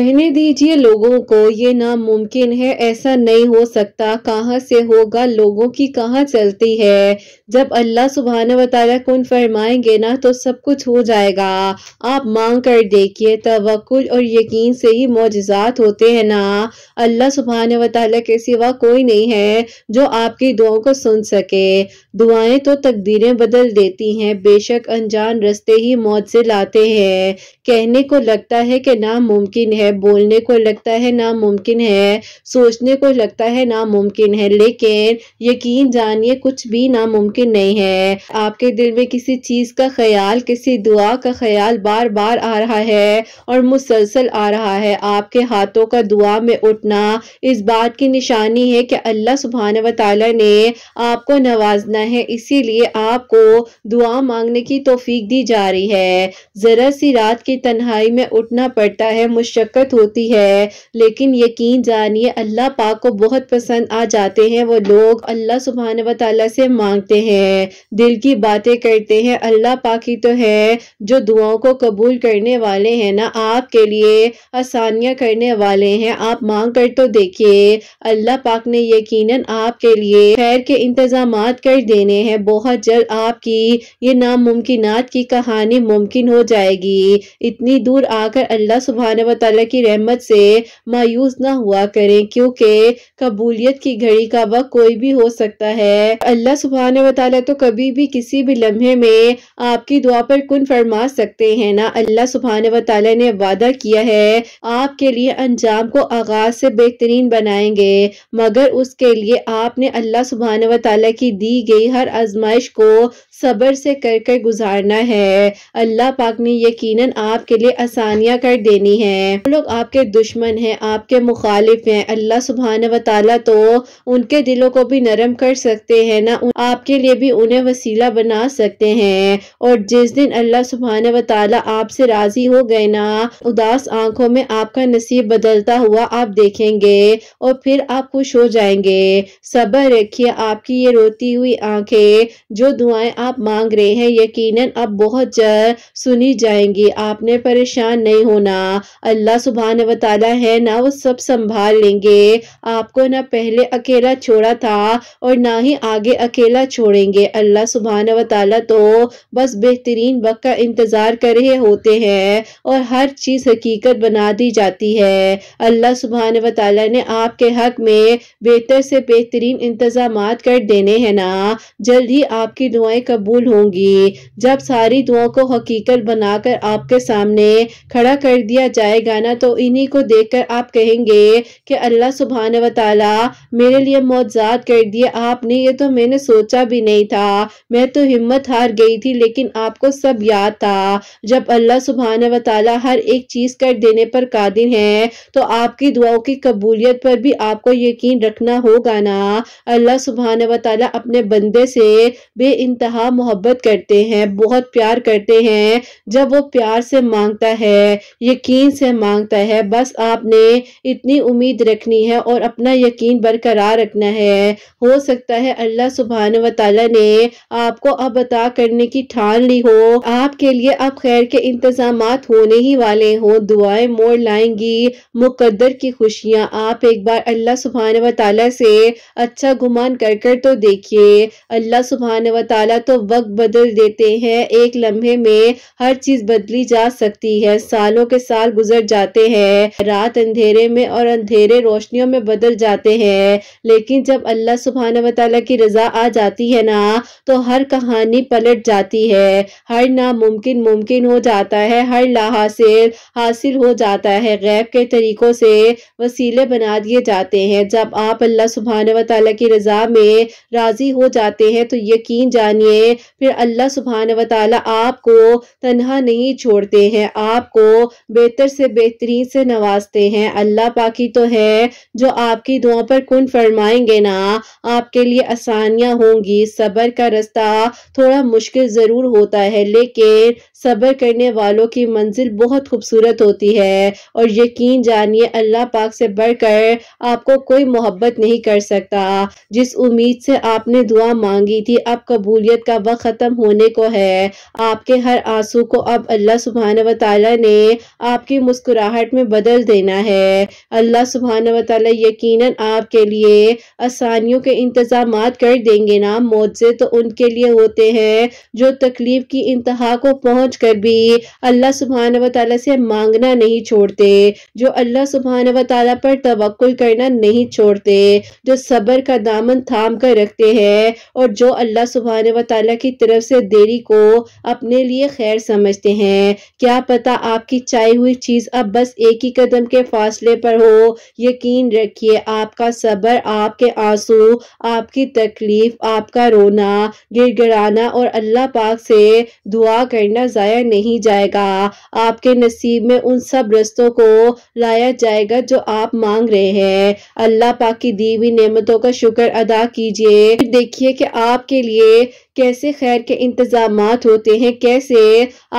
कहने दीजिए लोगों को ये नामुमकिन है ऐसा नहीं हो सकता कहाँ से होगा लोगों की कहाँ चलती है जब अल्लाह सुबहाना वाली कौन फरमाएंगे ना तो सब कुछ हो जाएगा आप मांग कर देखिए तवक्ल और यकीन से ही मोजात होते हैं ना अल्लाह सुबहान वाली के सिवा कोई नहीं है जो आपकी दुआओं को सुन सके दुआएं तो तकदीरें बदल देती हैं बेशक अनजान रस्ते ही मौत से लाते हैं कहने को लगता है कि नामुमकिन है बोलने को लगता है नामुमकिन है सोचने को लगता है नामुमकिन है लेकिन यकीन जानिए कुछ भी नामुमकिन मुमकिन नहीं है आपके दिल में किसी चीज़ का ख्याल किसी दुआ का ख्याल बार बार आ रहा है और मुसलसल आ रहा है आपके हाथों का दुआ में उठना इस बात की निशानी है कि अल्लाह सुबहान व ने आपको नवाजना है इसीलिए आपको दुआ मांगने की तोफीक दी जा रही है ज़रा सी रात की तन्हाई में उठना पड़ता है मुशक्क़त होती है लेकिन यकीन जानिए अल्लाह पाक को बहुत पसंद आ जाते हैं वो लोग अल्लाह सुबहान व से मांगते हैं हैं दिल की बातें करते हैं अल्लाह पाक ही तो है जो दुआओं को कबूल करने वाले हैं ना आपके लिए आसानियाँ करने वाले हैं आप मांग कर तो देखिए अल्लाह पाक ने यकीनन आपके लिए खैर के इंतजाम कर देने हैं बहुत जल्द आपकी ये नामुमकिन की कहानी मुमकिन हो जाएगी इतनी दूर आकर अल्लाह सुबहान वाली की रहमत से मायूस ना हुआ करें क्योंकि कबूलियत की घड़ी का वक्त कोई भी हो सकता है अल्लाह सुबहान ताला तो कभी भी किसी भी लम्हे में आपकी दुआ पर कुन फरमा सकते हैं ना अल्लाह सुबहान व ताला ने वादा किया है आपके लिए अंजाम को आगाज से बेहतरीन बनाएंगे मगर उसके लिए आपने अल्लाह सुबहान व ताला की दी गई हर आजमाइश को सब्र से कर कर गुजारना है अल्लाह पाक ने यकीनन आपके लिए आसानियाँ कर देनी है लोग आपके दुश्मन हैं आपके मुखालिफ हैं अल्लाह सुबहान व तो उनके दिलों को भी नरम कर सकते हैं ना आपके लिए भी उन्हें वसीला बना सकते हैं और जिस दिन अल्लाह सुबहान व आपसे राज़ी हो गए ना उदास आंखों में आपका नसीब बदलता हुआ आप देखेंगे और फिर आप खुश हो जाएंगे सब्र रखिए आपकी ये रोती हुई आंखें जो दुआएं आप आप मांग रहे हैं यकीनन अब बहुत जल्द सुनी जाएंगी आपने परेशान नहीं होना अल्लाह सुबहान वाली है ना वो सब संभाल लेंगे आपको ना पहले अकेला छोड़ा था और ना ही आगे अकेला छोड़ेंगे अल्लाह सुबहान वाली तो बस बेहतरीन वक्त का इंतज़ार कर रहे होते हैं और हर चीज़ हकीकत बना दी जाती है अल्लाह सुबहान वाली ने आपके हक में बेहतर से बेहतरीन इंतज़ाम कर देने हैं ना जल्द ही आपकी दुआएं कब कबूल होंगी जब सारी दुआओं को हकीकत बनाकर आपके सामने खड़ा कर दिया जाएगा ना तो इन्हीं को देखकर आप कहेंगे कि अल्लाह सुबहान व मेरे लिए मौजाद कर दिए आपने ये तो मैंने सोचा भी नहीं था मैं तो हिम्मत हार गई थी लेकिन आपको सब याद था जब अल्लाह सुबहान व हर एक चीज़ कर देने पर कादिर है तो आपकी दुआओं की कबूलियत पर भी आपको यकीन रखना होगा ना अल्लाह सुबहान व अपने बंदे से बे इंतहा मोहब्बत करते हैं बहुत प्यार करते हैं जब वो प्यार से मांगता है यकीन से मांगता है बस आपने इतनी उम्मीद रखनी है और अपना यकीन बरकरार रखना है हो सकता है अल्लाह सुबहान वाली ने आपको अब अता करने की ठान ली हो आपके लिए अब खैर के इंतजाम होने ही वाले हों दुआएं मोड़ लाएंगी मुकद्दर की खुशियाँ आप एक बार अल्लाह सुबहान वाली से अच्छा गुमान कर कर तो देखिए अल्लाह सुबहान वाली तो वक्त बदल देते हैं एक लम्हे में हर चीज बदली जा सकती है सालों के साल गुजर जाते हैं रात अंधेरे में और अंधेरे रोशनियों में बदल जाते हैं लेकिन जब अल्लाह सुबहाना वाली की रजा आ जाती है ना तो हर कहानी पलट जाती है हर नामुमकिन मुमकिन हो जाता है हर लाहासिल हासिल हो जाता है गैब के तरीकों से वसीले बना दिए जाते हैं जब आप अल्लाह सुबहाना वाली की रजा में राजी हो जाते हैं तो यकीन जानिए फिर अल्लाह सुबहान व आपको तनहा नहीं छोड़ते हैं आपको बेहतर से बेहतरीन से नवाजते हैं अल्लाह पाकि तो है जो आपकी दुआ पर कुन फरमाएंगे ना आपके लिए आसानियाँ होंगी सब्र का रास्ता थोड़ा मुश्किल ज़रूर होता है लेकिन सब्र करने वालों की मंजिल बहुत खूबसूरत होती है और यकीन जानिए अल्लाह पाक से बढ़कर आपको कोई मोहब्बत नहीं कर सकता जिस उम्मीद से आपने दुआ मांगी थी अब कबूलियत का वक्त ख़त्म होने को है आपके हर आंसू को अब अल्लाह सुबहान वाली ने आपकी मुस्कुराहट में बदल देना है अल्लाह सुबहान वाली यक़ीन आपके लिए आसानियों के इंतज़ाम कर देंगे ना मौजे तो उनके लिए होते हैं जो तकलीफ की इंतहा को पहुँच पहुंच कर भी अल्लाह सुबहान वाली से मांगना नहीं छोड़ते जो अल्लाह सुबहान वाली पर तवक्ल करना नहीं छोड़ते जो सबर का दामन थाम कर रखते हैं और जो अल्लाह सुबहान वाली की तरफ से देरी को अपने लिए खैर समझते हैं क्या पता आपकी चाय हुई चीज़ अब बस एक ही कदम के फासले पर हो यकीन रखिए आपका सबर आपके आंसू आपकी तकलीफ आपका रोना गिर और अल्लाह पाक से दुआ करना जाया नहीं जाएगा आपके नसीब में उन सब रस्तों को लाया जाएगा जो आप मांग रहे हैं अल्लाह पाक की दी हुई नेमतों का शुक्र अदा कीजिए देखिए कि आपके लिए कैसे खैर के इंतज़ाम होते हैं कैसे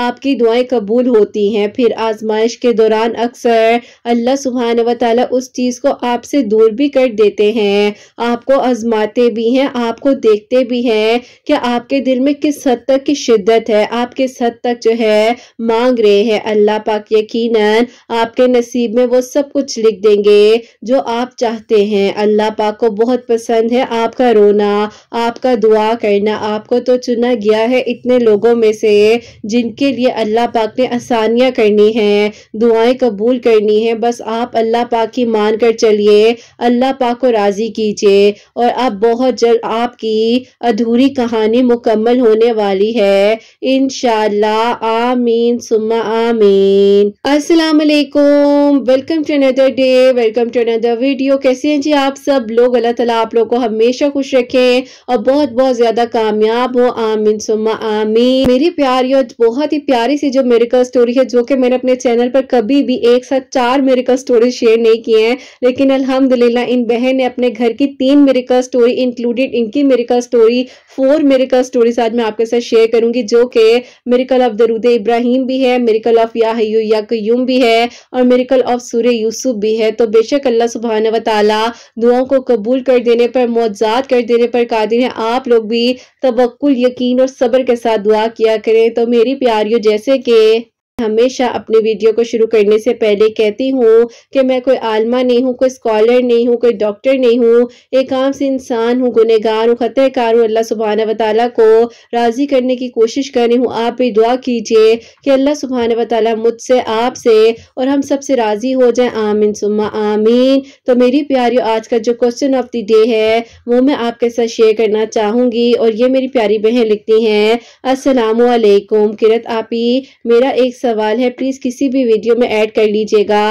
आपकी दुआएं कबूल होती हैं फिर आजमाइश के दौरान अक्सर अल्लाह सुबहान वाली उस चीज़ को आपसे दूर भी कर देते हैं आपको आजमाते भी हैं आपको देखते भी हैं कि आपके दिल में किस हद तक की शिद्दत है आप किस हद तक जो है मांग रहे हैं अल्लाह पाक यकीन आपके नसीब में वो सब कुछ लिख देंगे जो आप चाहते हैं अल्लाह पाक को बहुत पसंद है आपका रोना आपका दुआ करना आप आपको तो चुना गया है इतने लोगों में से जिनके लिए अल्लाह पाक ने आसानियाँ करनी है दुआएं कबूल करनी है बस आप अल्लाह पाक की मान कर चलिए अल्लाह पाक को राज़ी कीजिए और आप बहुत जल्द आपकी अधूरी कहानी मुकम्मल होने वाली है इन आमीन सुमा आमीन वालेकुम welcome to another day welcome to another video कैसे हैं जी आप सब लोग अल्लाह ताला आप लोग को हमेशा खुश रखें और बहुत बहुत ज़्यादा कामयाब कामयाब हो आमीन सुमा आमीन मेरी प्यारी और बहुत ही प्यारी सी जो मेरिकल स्टोरी है जो कि मैंने अपने चैनल पर कभी भी एक साथ चार मेरिकल स्टोरी शेयर नहीं किए हैं लेकिन अल्हम्दुलिल्लाह इन बहन ने अपने घर की तीन मेरिकल स्टोरी इंक्लूडेड इनकी miracle story four miracle stories आज मैं आपके साथ शेयर करूंगी जो कि मेरिकल ऑफ दरूद इब्राहिम भी है मेरिकल ऑफ याकयूम भी है और मेरिकल ऑफ सूर्य यूसुफ भी है तो बेशक अल्लाह सुबहान व ताली दुआओं को कबूल कर देने पर मुआवजात कर देने पर कादिर है आप लोग भी तब तवक्ल यकीन और सब्र के साथ दुआ किया करें तो मेरी प्यारियों जैसे कि हमेशा अपनी वीडियो को शुरू करने से पहले कहती हूँ कि मैं कोई आलमा नहीं हूँ कोई स्कॉलर नहीं हूँ कोई डॉक्टर नहीं हूँ एक आम से इंसान हूँ गुनहगार हूँ ख़तरकार हूँ अल्लाह सुबहाना वाली को राज़ी करने की कोशिश कर रही हूँ आप भी दुआ कीजिए कि अल्लाह सुबहाना वाली मुझसे आपसे और हम सबसे राज़ी हो जाए आमीन सुम्मा आमीन तो मेरी प्यारी आज का जो क्वेश्चन ऑफ द डे है वो मैं आपके साथ शेयर करना चाहूँगी और ये मेरी प्यारी बहन लिखती हैं असलकुम किरत आपी मेरा एक सर सवाल है प्लीज किसी भी वीडियो में ऐड कर लीजिएगा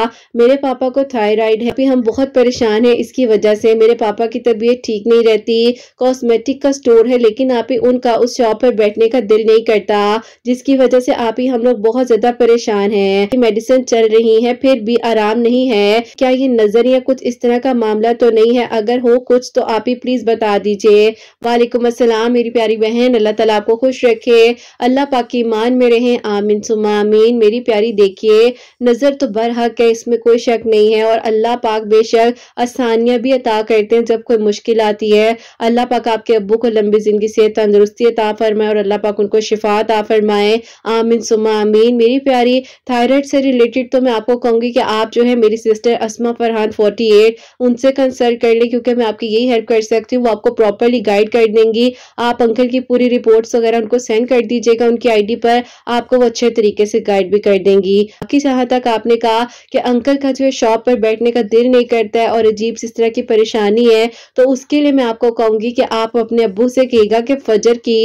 मेरे पापा को थायराइड है अभी हम बहुत परेशान हैं इसकी वजह से मेरे पापा की तबीयत ठीक नहीं रहती कॉस्मेटिक का स्टोर है लेकिन आप ही उनका उस शॉप पर बैठने का दिल नहीं करता जिसकी वजह से आप ही हम लोग बहुत ज्यादा परेशान है मेडिसिन चल रही है फिर भी आराम नहीं है क्या ये नजर या कुछ इस तरह का मामला तो नहीं है अगर हो कुछ तो आप ही प्लीज बता दीजिए वालेकुम असलम मेरी प्यारी बहन अल्लाह तला आपको खुश रखे अल्लाह मान में रहें आमिन सुमामी आमीन मेरी प्यारी देखिए नज़र तो बर हक है इसमें कोई शक नहीं है और अल्लाह पाक बेशक आसानियां भी अता करते हैं जब कोई मुश्किल आती है अल्लाह पाक आपके अबू को लंबी ज़िंदगी से तंदरुस्ती अता फरमाए और अल्लाह पाक उनको शिफा आ फरमाए आमीन सुमा आमीन मेरी प्यारी थायराइड से रिलेटेड तो मैं आपको कहूंगी कि आप जो है मेरी sister Asma Farhan forty eight उनसे कंसल्ट कर ले क्योंकि मैं आपकी यही हेल्प कर सकती हूँ वो आपको प्रॉपरली गाइड कर देंगी आप अंकल की पूरी रिपोर्ट्स वगैरह उनको सेंड कर दीजिएगा उनकी आईडी पर आपको वो अच्छे तरीके से गाइड भी कर देंगी बाकी जहां तक आपने कहा कि अंकल का जो है शॉप पर बैठने का दिल नहीं करता है और अजीब इस तरह की परेशानी है तो उसके लिए मैं आपको कहूंगी कि आप अपने अबू से कहेगा कि फजर की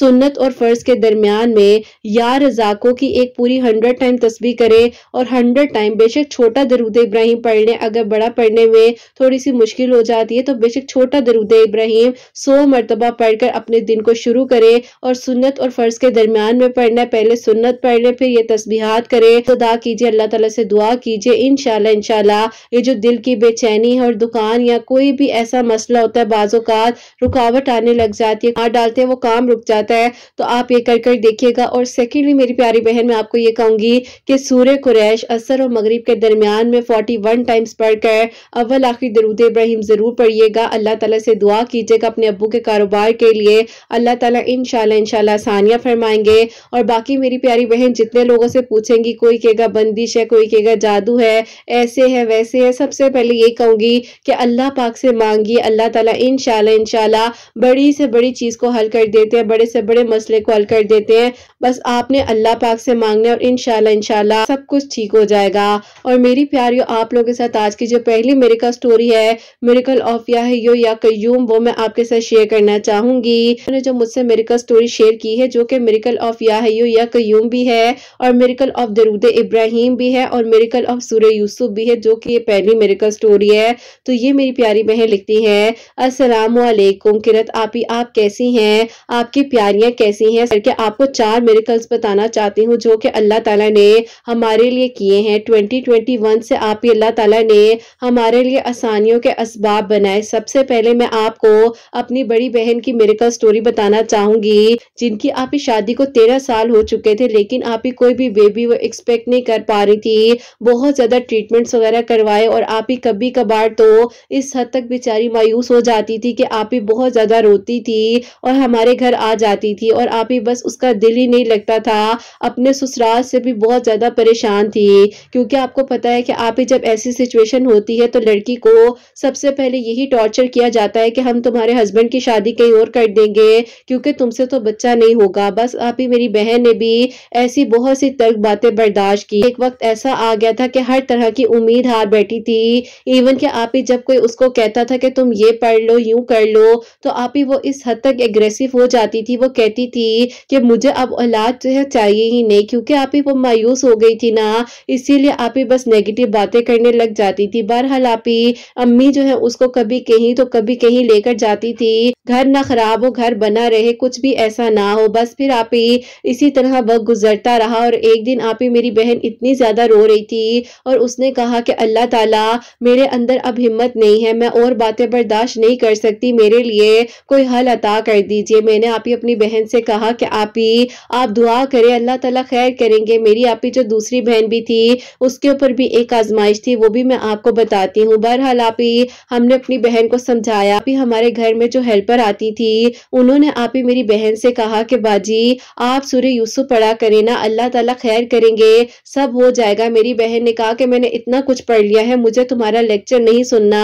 सुन्नत और फर्ज के दरमियान में या रजाकों की एक पूरी हंड्रेड टाइम तस्वीर करे और हंड्रेड टाइम बेशक छोटा दरूद इब्राहिम पढ़ लें अगर बड़ा पढ़ने में थोड़ी सी मुश्किल हो जाती है तो बेशक छोटा दरूद इब्राहिम सौ मरतबा पढ़कर अपने दिन को शुरू करें और सुन्नत और फर्ज के दरमियान में पढ़ना है पहले सुन्नत पढ़ लें फिर ये तस्बीहात करे सदा कीजिए अल्लाह तला से दुआ कीजिए इनशाला इनशाला ये जो दिल की बेचैनी है और दुकान या कोई भी ऐसा मसला होता है बाज़ों रुकावट आने लग जाती है हाथ डालते हैं वो काम रुक जाता है तो आप ये कर कर देखिएगा और सेकेंडली मेरी प्यारी बहन मैं आपको ये कहूंगी कि सूर्य कुरैश असर और मगरब के दरमियान में फोर्टी वन टाइम्स पढ़कर अव्वल आखिर दरूद इब्राहिम ज़रूर पढ़िएगा अल्लाह तला से दुआ कीजिएगा अपने अबू के कारोबार के लिए अल्लाह तला इन इनशाला इन आसानियाँ फरमाएंगे और बाकी मेरी प्यारी बहन जितने लोग लोगों से पूछेंगी कोई कहेगा बंदिश है कोई कहेगा जादू है ऐसे है वैसे है सबसे पहले ये कहूंगी कि अल्लाह पाक से मांगी अल्लाह ताला इनशाला इनशाला बड़ी से बड़ी चीज़ को हल कर देते हैं बड़े से बड़े मसले को हल कर देते हैं बस आपने अल्लाह पाक से मांगना और इन शाला सब कुछ ठीक हो जाएगा और मेरी प्यारी आप लोगों के साथ आज की जो पहली मेरे का स्टोरी है मेरिकल ऑफ या है यो या कयूम वो मैं आपके साथ शेयर करना चाहूंगी उन्होंने जो मुझसे मेरिकल स्टोरी शेयर की है जो कि मेरिकल ऑफ या है यो या कयूम भी है और मेरिकल ऑफ दरूद इब्राहिम भी है और मेरिकल ऑफ सूर्य यूसुफ भी है जो कि ये पहली मेरिकल स्टोरी है तो ये मेरी प्यारी बहन लिखती है असलम किरत आप ही आप कैसी हैं आपकी प्यारियां कैसी हैं सर के आपको चार मेरिकल्स बताना चाहती हूँ जो कि अल्लाह ताला ने हमारे लिए किए हैं 2021 से आप ही अल्लाह तला ने हमारे लिए आसानियों के इसबाब बनाए सबसे पहले मैं आपको अपनी बड़ी बहन की मेरिकल स्टोरी बताना चाहूंगी जिनकी आप शादी को तेरह साल हो चुके थे लेकिन आप ही कोई भी बेबी वो एक्सपेक्ट नहीं कर पा रही थी बहुत ज़्यादा ट्रीटमेंट्स वगैरह करवाए और आप ही कभी कभार तो इस हद तक बेचारी मायूस हो जाती थी कि आप ही बहुत ज़्यादा रोती थी और हमारे घर आ जाती थी और आप ही बस उसका दिल ही नहीं लगता था अपने ससुराल से भी बहुत ज़्यादा परेशान थी क्योंकि आपको पता है कि आप ही जब ऐसी सिचुएशन होती है तो लड़की को सबसे पहले यही टॉर्चर किया जाता है कि हम तुम्हारे हस्बैंड की शादी कहीं और कर देंगे क्योंकि तुमसे तो बच्चा नहीं होगा बस आप ही मेरी बहन ने भी ऐसी बहुत सी तर्क बातें बर्दाश्त की एक वक्त ऐसा आ गया था कि हर तरह की उम्मीद हार बैठी थी इवन कि आप ही जब कोई उसको कहता था कि तुम ये पढ़ लो यूं कर लो तो आप ही वो इस हद तक एग्रेसिव हो जाती थी वो कहती थी कि मुझे अब औलाद तो चाहिए ही नहीं क्योंकि आप ही वो मायूस हो गई थी ना इसीलिए आप ही बस नेगेटिव बातें करने लग जाती थी बहरहाल आप ही अम्मी जो है उसको कभी कहीं तो कभी कहीं लेकर जाती थी घर ना खराब हो घर बना रहे कुछ भी ऐसा ना हो बस फिर आप ही इसी तरह वक्त गुजरता रहा और एक दिन आप ही मेरी बहन इतनी ज़्यादा रो रही थी और उसने कहा कि अल्लाह ताला मेरे अंदर अब हिम्मत नहीं है मैं और बातें बर्दाश्त नहीं कर सकती मेरे लिए कोई हल अता कर दीजिए मैंने आप ही अपनी बहन से कहा कि आप ही आप दुआ करें अल्लाह ताला खैर करेंगे मेरी आप ही जो दूसरी बहन भी थी उसके ऊपर भी एक आजमाइश थी वो भी मैं आपको बताती हूँ बहरहाल आप ही हमने अपनी बहन को समझाया आप ही हमारे घर में जो हेल्पर आती थी उन्होंने आप ही मेरी बहन से कहा कि बाजी आप सूर्य यूसुफ पढ़ा करें ना अल्लाह अल्लाह खैर करेंगे सब हो जाएगा मेरी बहन ने कहा कि मैंने इतना कुछ पढ़ लिया है मुझे तुम्हारा लेक्चर नहीं सुनना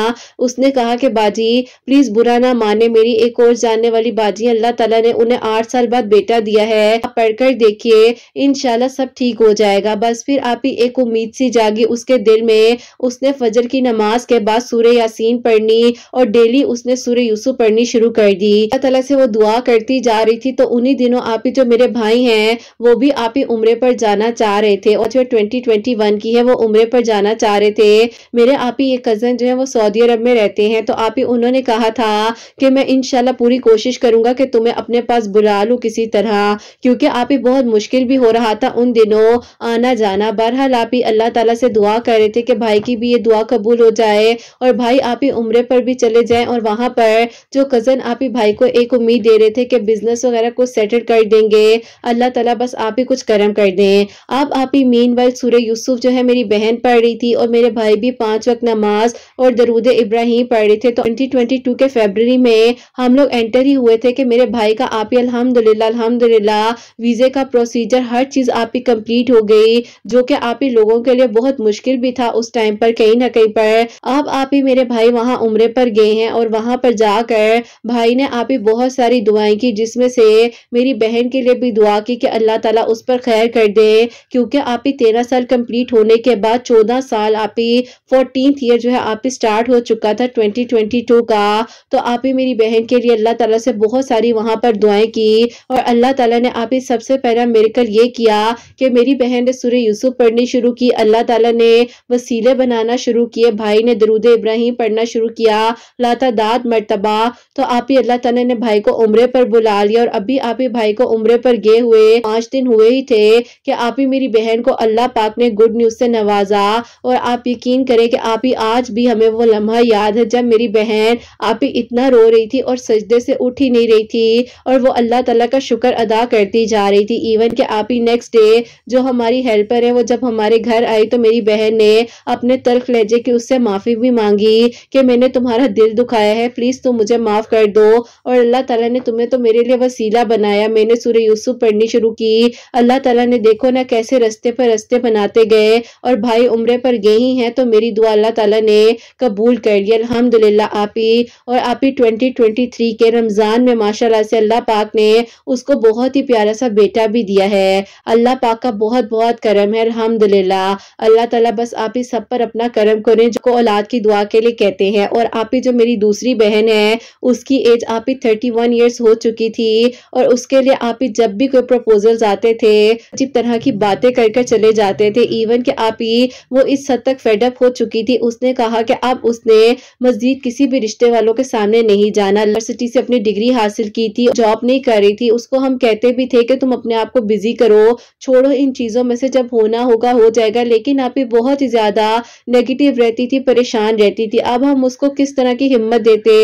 उसने कहा कि बाजी प्लीज बुरा ना माने मेरी एक और जानने वाली बाजी अल्लाह तला ने उन्हें आठ साल बाद बेटा दिया है आप पढ़कर देखिए इनशाला सब ठीक हो जाएगा बस फिर आप ही एक उम्मीद सी जागी उसके दिल में उसने फजर की नमाज के बाद सूर्य यासीन पढ़नी और डेली उसने सूर्य यूसुफ पढ़नी शुरू कर दी अल्लाह तला से वो दुआ करती जा रही थी तो उन्ही दिनों आप ही जो मेरे भाई हैं वो भी आप ही उम्र पर पर जाना चाह रहे थे और जो ट्वेंटी ट्वेंटी वन की है वो उम्र पर जाना चाह रहे थे मेरे आप ही एक कज़न जो है वो सऊदी अरब में रहते हैं तो आप ही उन्होंने कहा था कि मैं इन पूरी कोशिश करूँगा कि तुम्हें अपने पास बुला लूँ किसी तरह क्योंकि आप ही बहुत मुश्किल भी हो रहा था उन दिनों आना जाना बहरहाल आप ही अल्लाह तला से दुआ कर रहे थे कि भाई की भी ये दुआ कबूल हो जाए और भाई आप ही उम्र पर भी चले जाए और वहाँ पर जो कज़न आप ही भाई को एक उम्मीद दे रहे थे कि बिज़नेस वगैरह कुछ सेटल कर देंगे अल्लाह तला बस आप ही कुछ कर्म कर दें रहे हैं आप आप ही मीन वाइल सूर्य यूसुफ जो है मेरी बहन पढ़ रही थी और मेरे भाई भी पाँच वक्त नमाज और दरूद इब्राहिम पढ़ रहे थे तो ट्वेंटी के फेबररी में हम लोग एंटर ही हुए थे कि मेरे भाई का आप ही अलहमदिल्ला अलहमदिल्ला वीज़े का प्रोसीजर हर चीज़ आप ही कम्प्लीट हो गई जो कि आप ही लोगों के लिए बहुत मुश्किल भी था उस टाइम पर कहीं ना कहीं पर अब आप ही मेरे भाई वहाँ उम्र पर गए हैं और वहाँ पर जाकर भाई ने आप ही बहुत सारी दुआएं की जिसमें से मेरी बहन के लिए भी दुआ की कि अल्लाह ताला उस पर खैर कर दे क्योंकि आप ही तेरह साल कंप्लीट होने के बाद चौदह साल आप ही फोर्टीन ईयर जो है आप ही स्टार्ट हो चुका था ट्वेंटी ट्वेंटी टू का तो आप ही मेरी बहन के लिए अल्लाह ताला से बहुत सारी वहाँ पर दुआएं की और अल्लाह ताला ने आप ही सबसे पहला मेरिकल ये किया कि मेरी बहन ने सूर्य यूसुफ पढ़नी शुरू की अल्लाह ताला ने वसीले बनाना शुरू किए भाई ने दरूद इब्राहिम पढ़ना शुरू किया लाता दाद मरतबा तो आप ही अल्लाह ताला ने भाई को उम्र पर बुला लिया और अभी आप ही भाई को उम्र पर गए हुए पाँच दिन हुए ही थे कि आप ही मेरी बहन को अल्लाह पाक ने गुड न्यूज़ से नवाजा और आप यकीन करें कि आप ही आज भी हमें वो लम्हा याद है जब मेरी बहन आप ही इतना रो रही थी और सजदे से उठ ही नहीं रही थी और वो अल्लाह तला का शुक्र अदा करती जा रही थी इवन कि आप ही नेक्स्ट डे जो हमारी हेल्पर है वो जब हमारे घर आई तो मेरी बहन ने अपने तर्क लेजे की उससे माफ़ी भी मांगी कि मैंने तुम्हारा दिल दुखाया है प्लीज़ तुम मुझे माफ़ कर दो और अल्लाह तला ने तुम्हें तो मेरे लिए वसीला बनाया मैंने सूर्य यूसुफ पढ़नी शुरू की अल्लाह तला ने देखो ना कैसे रस्ते पर रस्ते बनाते गए और भाई उम्र पर गए ही हैं तो मेरी दुआ अल्लाह ताला ने कबूल कर लिया अलहमदिल्ला आप ही और आप ही ट्वेंटी ट्वेंटी थ्री के रमज़ान में माशाल्लाह से अल्लाह पाक ने उसको बहुत ही प्यारा सा बेटा भी दिया है अल्लाह पाक का बहुत बहुत करम है अलहमदिल्ला अल्लाह ताला बस आप ही सब पर अपना करम करें जो औलाद की दुआ के लिए कहते हैं और आप ही जो मेरी दूसरी बहन है उसकी एज आप ही थर्टी वन ईयर्स हो चुकी थी और उसके लिए आप ही जब भी कोई प्रपोजल आते थे तरह की बातें कर कर चले जाते थे इवन कि आप ही वो इस हद तक फेडअप हो चुकी थी उसने कहा कि अब उसने मजीद किसी भी रिश्ते वालों के सामने नहीं जाना यूनिवर्सिटी से अपनी डिग्री हासिल की थी जॉब नहीं कर रही थी उसको हम कहते भी थे कि तुम अपने आप को बिजी करो छोड़ो इन चीज़ों में से जब होना होगा हो जाएगा लेकिन आप ही बहुत ही ज़्यादा नेगेटिव रहती थी परेशान रहती थी अब हम उसको किस तरह की हिम्मत देते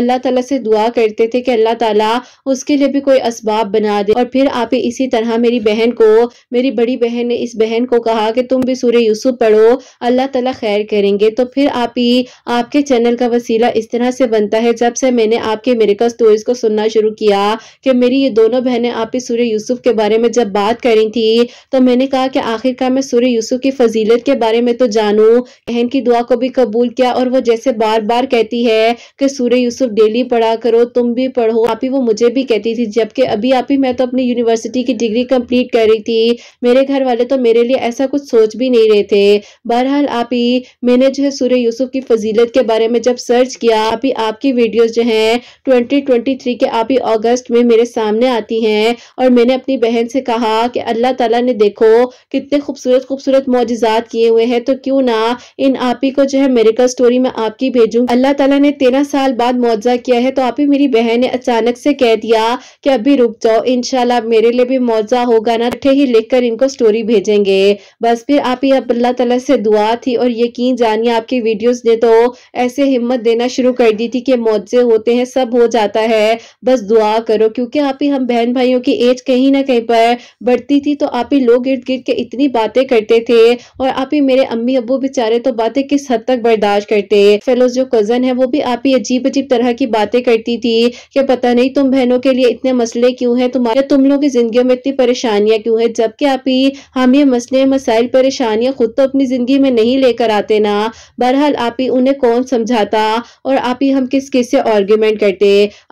अल्लाह तला से दुआ करते थे कि अल्लाह ताला उसके लिए भी कोई इसबाब बना दे और फिर आप इसी तरह मेरी बहन को मेरी बड़ी बहन ने इस बहन को कहा कि तुम भी सूर्य यूसुफ पढ़ो अल्लाह तला खैर करेंगे तो फिर आप ही आपके चैनल का वसीला इस तरह से बनता है जब से मैंने आपके का स्टोरीज को सुनना शुरू किया कि मेरी ये दोनों बहनें आप ही सूर्य यूसुफ के बारे में जब बात करी थी तो मैंने कहा कि आखिरकार मैं सूर्य यूसुफ की फजीलत के बारे में तो जानूँ बहन की दुआ को भी कबूल किया और वो जैसे बार बार कहती है कि सूर्य यूसुफ डेली पढ़ा करो तुम भी पढ़ो आप ही वो मुझे भी कहती थी जबकि अभी आप ही मैं तो अपनी यूनिवर्सिटी की डिग्री कम्प्लीट कर रही थी मेरे घर वाले तो मेरे लिए ऐसा कुछ सोच भी नहीं रहे थे बहरहाल आप ही मैंने जो है सूर्य यूसुफ की फजीलत के बारे में जब सर्च किया आप ही आपकी वीडियोस जो हैं 2023 के आप ही अगस्त में मेरे सामने आती हैं और मैंने अपनी बहन से कहा कि अल्लाह ताला ने देखो कितने खूबसूरत खूबसूरत मुआजात किए हुए हैं तो क्यों ना इन आप ही को जो है मेरिकल स्टोरी में आपकी भेजूँ अल्लाह तला ने तेरह साल बाद मुआवजा किया है तो आप ही मेरी बहन ने अचानक से कह दिया कि अभी रुक जाओ इनशाला मेरे लिए भी मुआवजा होगा ना ही देखकर इनको स्टोरी भेजेंगे बस फिर आप ही अब अल्लाह तला से दुआ थी और यकीन जानिए आपकी वीडियोस ने तो ऐसे हिम्मत देना शुरू कर दी थी कि मुआवजे होते हैं सब हो जाता है बस दुआ करो क्योंकि आप ही हम बहन भाइयों की एज कहीं ना कहीं पर बढ़ती थी तो आप ही लोग इर्द गिर्द के इतनी बातें करते थे और आप ही मेरे अम्मी अबू बेचारे तो बातें किस हद तक बर्दाश्त करते फेलोज जो कजन है वो भी आप ही अजीब अजीब तरह की बातें करती थी कि पता नहीं तुम बहनों के लिए इतने मसले क्यों हैं तुम्हारे तुम लोगों की जिंदगी में इतनी परेशानियां क्यों है जब क्या ही हम ये मसले मसाइल परेशानियां खुद तो अपनी ज़िंदगी में नहीं लेकर आते ना बहरहाल आप ही उन्हें कौन समझाता और आप ही हम किस किस से आर्ग्यूमेंट करते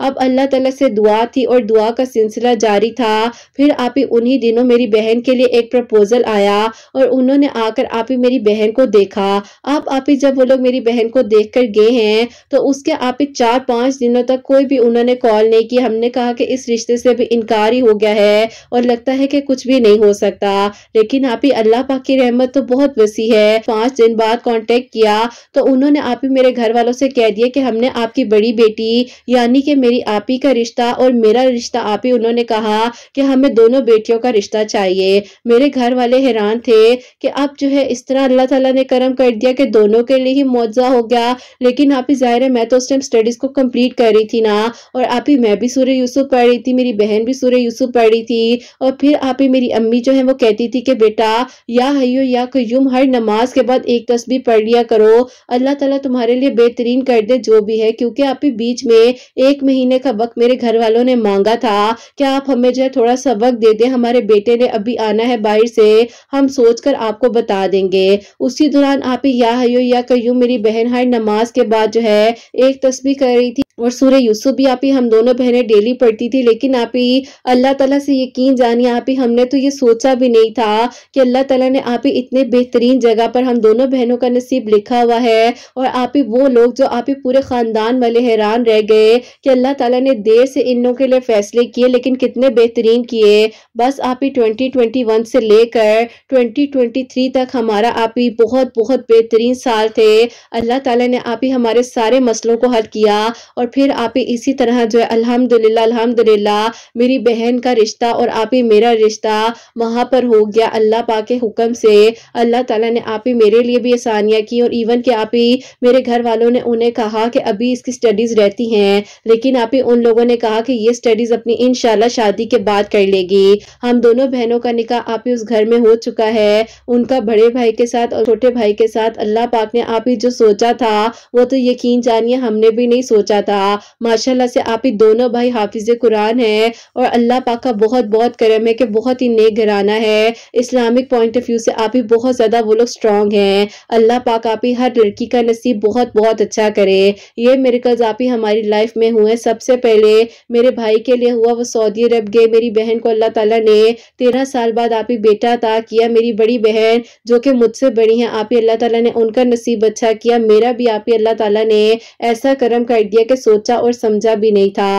अब अल्लाह तला से दुआ थी और दुआ का सिलसिला जारी था फिर आप ही उन्ही दिनों मेरी बहन के लिए एक प्रपोजल आया और उन्होंने आकर आप ही मेरी बहन को देखा अब आप ही जब वो लोग मेरी बहन को देख कर गए हैं तो उसके आप ही चार पांच दिनों तक कोई भी उन्होंने कॉल नहीं की हमने कहा कि इस रिश्ते से भी इनकार ही हो गया है और लगता है कि कुछ भी नहीं हो हो सकता लेकिन आप ही अल्लाह पाक की रहमत तो बहुत वसी है पांच दिन बाद कॉन्टेक्ट किया तो उन्होंने आप ही मेरे घर वालों से कह दिया कि हमने आपकी बड़ी बेटी यानी कि मेरी आप ही का रिश्ता और मेरा रिश्ता आप ही उन्होंने कहा कि हमें दोनों बेटियों का रिश्ता चाहिए मेरे घर वाले हैरान थे कि अब जो है इस तरह अल्लाह तला ने कर्म कर दिया कि दोनों के लिए ही मुआवजा हो गया लेकिन आप ही ज़ाहिर है मैं तो उस टाइम स्टडीज़ को कम्प्लीट कर रही थी ना और आप ही मैं भी सूर्य यूसुफ पढ़ रही थी मेरी बहन भी सूर्य यूसुफ पढ़ रही थी और फिर आप ही मेरी अम्मी जो है वो कहती थी कि बेटा या हयो या क्यूम हर नमाज के बाद एक तस्वीर पढ़ लिया करो अल्लाह ताला तुम्हारे लिए बेहतरीन कर दे जो भी है क्योंकि आप ही बीच में एक महीने का वक्त मेरे घर वालों ने मांगा था क्या आप हमें जो है थोड़ा सा वक्त दे दे हमारे बेटे ने अभी आना है बाहर से हम सोच कर आपको बता देंगे उसी दौरान आप ही या हयो या क्यूम मेरी बहन हर नमाज के बाद जो है एक तस्वीर कर रही थी और सूर्य यूसुफ भी आप ही हम दोनों बहनें डेली पढ़ती थी लेकिन आप ही अल्लाह तला से यकीन जानिए आप ही हमने तो ये सोच सोचा भी नहीं था कि अल्लाह तला ने आप ही इतने बेहतरीन जगह पर हम दोनों बहनों का नसीब लिखा हुआ है और आप ही वो लोग जो आप ही पूरे ख़ानदान वाले हैरान रह गए कि अल्लाह तला ने देर से इन लोगों के लिए फ़ैसले किए लेकिन कितने बेहतरीन किए बस आप ही ट्वेंटी ट्वेंटी वन से लेकर ट्वेंटी ट्वेंटी थ्री तक हमारा आप ही बहुत बहुत बेहतरीन साल थे अल्लाह तला ने आप ही हमारे सारे मसलों को हल किया और फिर आप ही इसी तरह जो है अलहमदिल्ला अलहमदिल्ला मेरी बहन का रिश्ता और आप ही मेरा रिश्ता वहाँ पर हो गया अल्लाह पा के हुक्म से अल्लाह ताला ने आप ही मेरे लिए भी आसानियाँ की और इवन कि आप ही मेरे घर वालों ने उन्हें कहा कि अभी इसकी स्टडीज़ रहती हैं लेकिन आप ही उन लोगों ने कहा कि ये स्टडीज़ अपनी इन शादी के बाद कर लेगी हम दोनों बहनों का निकाह आप ही उस घर में हो चुका है उनका बड़े भाई के साथ और छोटे भाई के साथ अल्लाह पाक ने आप ही जो सोचा था वो तो यकीन जानिए हमने भी नहीं सोचा था माशाल्लाह से आप ही दोनों भाई हाफिज कुरान है और अल्लाह पाक का बहुत बहुत करम है कि बहुत ही नेक कराना है इस्लामिक पॉइंट ऑफ व्यू से आप भी बहुत ज़्यादा वो लोग स्ट्रांग हैं अल्लाह पाक आप ही हर लड़की का नसीब बहुत बहुत अच्छा करे ये मेरिकल्स आप ही हमारी लाइफ में हुए सबसे पहले मेरे भाई के लिए हुआ वो सऊदी अरब गए मेरी बहन को अल्लाह तला ने तेरह साल बाद आप ही बेटा था किया मेरी बड़ी बहन जो कि मुझसे बड़ी हैं आप ही अल्लाह तला ने उनका नसीब अच्छा किया मेरा भी आप ही अल्लाह तला ने ऐसा कर्म कर दिया कि सोचा और समझा भी नहीं था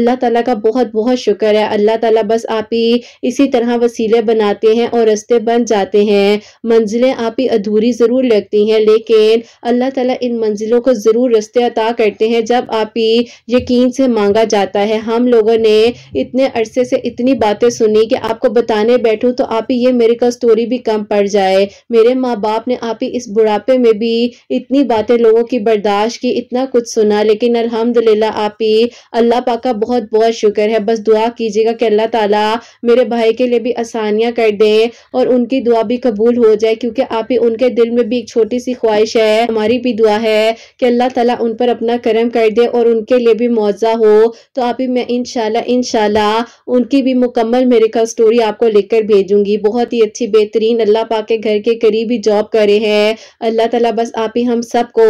अल्लाह तला का बहुत बहुत शुक्र है अल्लाह तला बस आप ही इसी तरह वसी वसीले बनाते हैं और रस्ते बन जाते हैं मंजिलें आप ही अधूरी ज़रूर लगती हैं लेकिन अल्लाह ताला इन मंजिलों को ज़रूर रस्ते अता करते हैं जब आप ही यकीन से मांगा जाता है हम लोगों ने इतने अरसे से इतनी बातें सुनी कि आपको बताने बैठूँ तो आप ही ये मेरे का स्टोरी भी कम पड़ जाए मेरे माँ बाप ने आप ही इस बुढ़ापे में भी इतनी बातें लोगों की बर्दाश्त की इतना कुछ सुना लेकिन अलहमदिल्ला आप ही अल्लाह पाक का बहुत बहुत शुक्र है बस दुआ कीजिएगा कि अल्लाह ताला मेरे भाई के लिए भी आसान आसानियाँ कर दें और उनकी दुआ भी कबूल हो जाए क्योंकि आप ही उनके दिल में भी एक छोटी सी ख्वाहिश है हमारी भी दुआ है कि अल्लाह ताला उन पर अपना करम कर दे और उनके लिए भी मुआवजा हो तो आप ही मैं इनशाला इनशाला उनकी भी मुकम्मल मेरे का स्टोरी आपको लिखकर भेजूंगी बहुत ही अच्छी बेहतरीन अल्लाह पा के घर के करीब ही जॉब करे है अल्लाह ताला बस आप ही हम सबको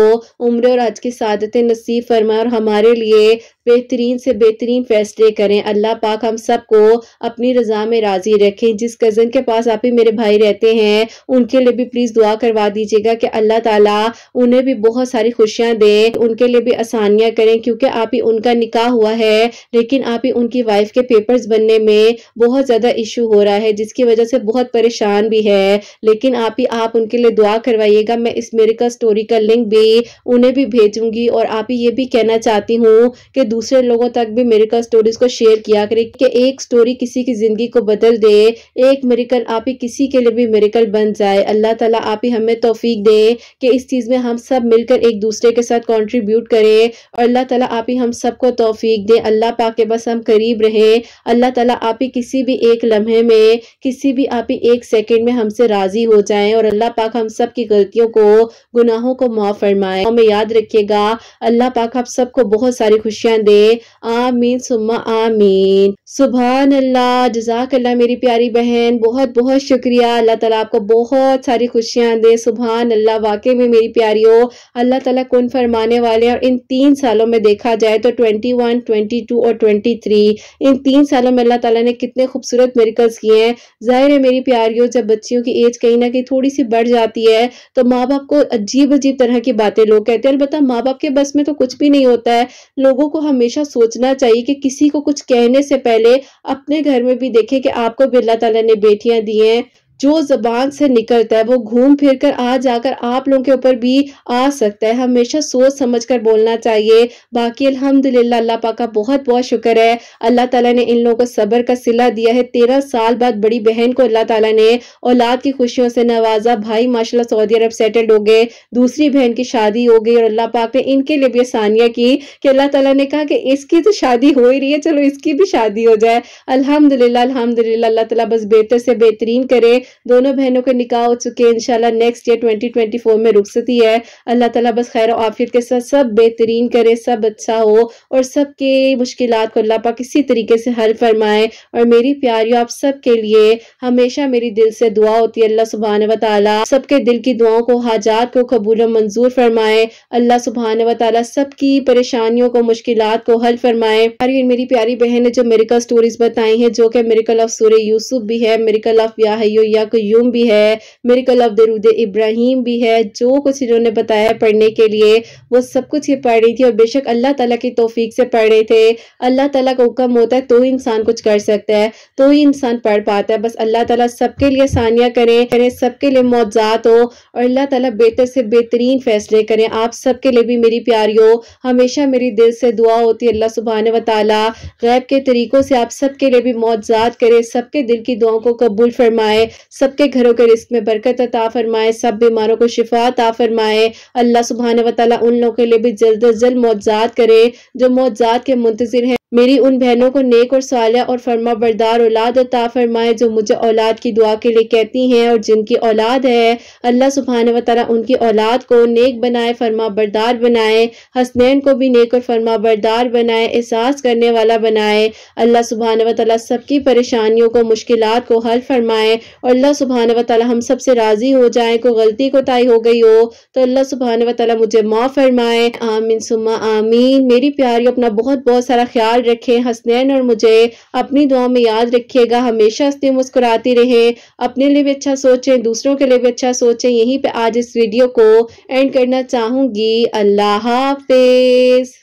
उम्र और आज की सादतें नसीब फरमाए और हमारे लिए बेहतरीन से बेहतरीन फैसले करें अल्लाह पाक हम सबको अपनी रजा में राजी रखें जिस कज़न के पास आप ही मेरे भाई रहते हैं उनके लिए भी प्लीज़ दुआ करवा दीजिएगा कि अल्लाह ताला उन्हें भी बहुत सारी खुशियाँ दें उनके लिए भी आसानियाँ करें क्योंकि आप ही उनका निकाह हुआ है लेकिन आप ही उनकी वाइफ के पेपर्स बनने में बहुत ज़्यादा इशू हो रहा है जिसकी वजह से बहुत परेशान भी है लेकिन आप ही आप उनके लिए दुआ करवाइएगा मैं इस मेरे का स्टोरी का लिंक भी उन्हें भी भेजूंगी और आप ही ये भी कहना चाहती हूँ कि दूसरे लोगों तक भी मेरिकल स्टोरीज को शेयर किया करें कि एक स्टोरी किसी की ज़िंदगी को बदल दे एक मेरिकल आप ही किसी के लिए भी मेरिकल बन जाए अल्लाह ताला आप ही हमें तोफीक दे कि इस चीज़ में हम सब मिलकर एक दूसरे के साथ कॉन्ट्रीब्यूट करें और अल्लाह ताला आप ही हम सबको तोफीक दे अल्लाह पा के बस हम करीब रहे अल्लाह ताला आप ही किसी भी एक लम्हे में किसी भी आप ही एक सेकेंड में हमसे राज़ी हो जाए और अल्लाह पाक हम सब की गलतियों को गुनाहों को माफ़ फरमाए हमें याद रखिएगा अल्लाह पाक आप सबको बहुत सारी खुशियाँ बंदे आमीन सुम्मा आमीन सुबह अल्लाह जजाक अल्लाह मेरी प्यारी बहन बहुत बहुत शुक्रिया अल्लाह ताला आपको बहुत सारी खुशियां दे सुबह अल्लाह वाकई में मेरी प्यारी हो अल्लाह ताला कौन फरमाने वाले हैं और इन तीन सालों में देखा जाए तो ट्वेंटी वन ट्वेंटी टू और ट्वेंटी थ्री इन तीन सालों में अल्लाह ताला ने कितने खूबसूरत मेरिकल्स किए हैं जाहिर है मेरी प्यारी हो जब बच्चियों की एज कहीं ना कहीं थोड़ी सी बढ़ जाती है तो माँ बाप को अजीब अजीब तरह की बातें लोग कहते हैं अलबत्त माँ बाप के बस में तो कुछ भी नहीं होता है लोगों को हमेशा सोचना चाहिए कि किसी को कुछ कहने से पहले अपने घर में भी देखें कि आपको बिरला तला ने बेटियां दी हैं जो ज़बान से निकलता है वो घूम फिर कर आ जाकर आप लोगों के ऊपर भी आ सकता है हमेशा सोच समझ कर बोलना चाहिए बाकी अलहमदिल्ला अल्लाह पाक का बहुत बहुत शुक्र है अल्लाह ताला ने इन लोगों को सब्र का सिला दिया है तेरह साल बाद बड़ी बहन को अल्लाह तला ने औलाद की खुशियों से नवाजा भाई माशा सऊदी अरब सेटल्ड हो गए दूसरी बहन की शादी हो गई और अल्लाह पाक ने इनके लिए भी आसानियाँ की कि अल्लाह तला ने कहा कि इसकी तो शादी हो ही रही है चलो इसकी भी शादी हो जाए अलहमदिल्ला अलहमदिल्ला अल्लाह तला बस बेहतर से बेहतरीन करे दोनों बहनों के निकाह हो चुके हैं इनशाला next year twenty twenty four में रुखसती है अल्लाह ताला बस खैर आफियत के साथ सब बेहतरीन करे सब अच्छा हो और सबके मुश्किल को अल्लाह पा किसी तरीके से हल फरमाए और मेरी प्यारियों आप सबके लिए हमेशा मेरी दिल से दुआ होती है अल्लाह सुबहान व ताली सबके दिल की दुआओं को हाजात को कबूल मंजूर फरमाए अल्लाह सुबहान व ताली सबकी परेशानियों को मुश्किल को हल फरमाए और मेरी प्यारी बहन ने जो मेरिकल स्टोरीज बताई हैं जो कि मेरिकल ऑफ सूर्य यूसुफ भी है मेरिकल ऑफ याहयो या क्यूम भी है मेरिकल ऑफ दरूद इब्राहिम भी है जो कुछ इन्होंने बताया पढ़ने के लिए वो सब कुछ ये पढ़ रही थी और बेशक अल्लाह तला की तोफीक से पढ़ रहे थे अल्लाह तला का हुक्म होता है तो ही इंसान कुछ कर सकता है तो ही इंसान पढ़ पाता है बस अल्लाह ताला सबके लिए सानिया करें करें सबके लिए मौजात हो और अल्लाह तला बेहतर से बेहतरीन फैसले करें आप सबके लिए भी मेरी प्यारी हो हमेशा मेरी दिल से दुआ होती है अल्लाह सुबहान व गैब के तरीक़ों से आप सबके लिए भी मौजात करें सबके दिल की दुआओं को कबूल फरमाए सबके घरों के रिस्क में बरकत अता फरमाए सब बीमारों को शिफा अता फरमाए अल्लाह सुबहान वाली उन लोगों के लिए भी जल्द अज जल्द मुआवजात करे जो मुआवजात के मुंतजर हैं मेरी उन बहनों को नेक और सालिया और फर्मा बरदार औलाद अता फरमाए जो मुझे औलाद की दुआ के लिए कहती हैं और जिनकी औलाद है अल्लाह सुबहान वाली उनकी औलाद को नेक बनाए फर्मा बरदार बनाए हसनैन को भी नेक और फर्मा बरदार बनाए एहसास करने वाला बनाए अल्लाह सुबहान वाली सबकी परेशानियों को मुश्किल को हल फरमाए और अल्लाह सुबहान वाली हम सबसे राज़ी हो जाए को गलती कोताही हो गई हो तो अल्लाह सुबहान वाली मुझे माफ़ फरमाए आमीन सुमा आमीन मेरी प्यारी अपना बहुत बहुत सारा ख्याल रखे हसनैन और मुझे अपनी दुआ में याद रखिएगा हमेशा हंसते मुस्कुराती रहे अपने लिए भी अच्छा सोचें दूसरों के लिए भी अच्छा सोचें यहीं पर आज इस वीडियो को एंड करना चाहूंगी अल्लाह हाफिज़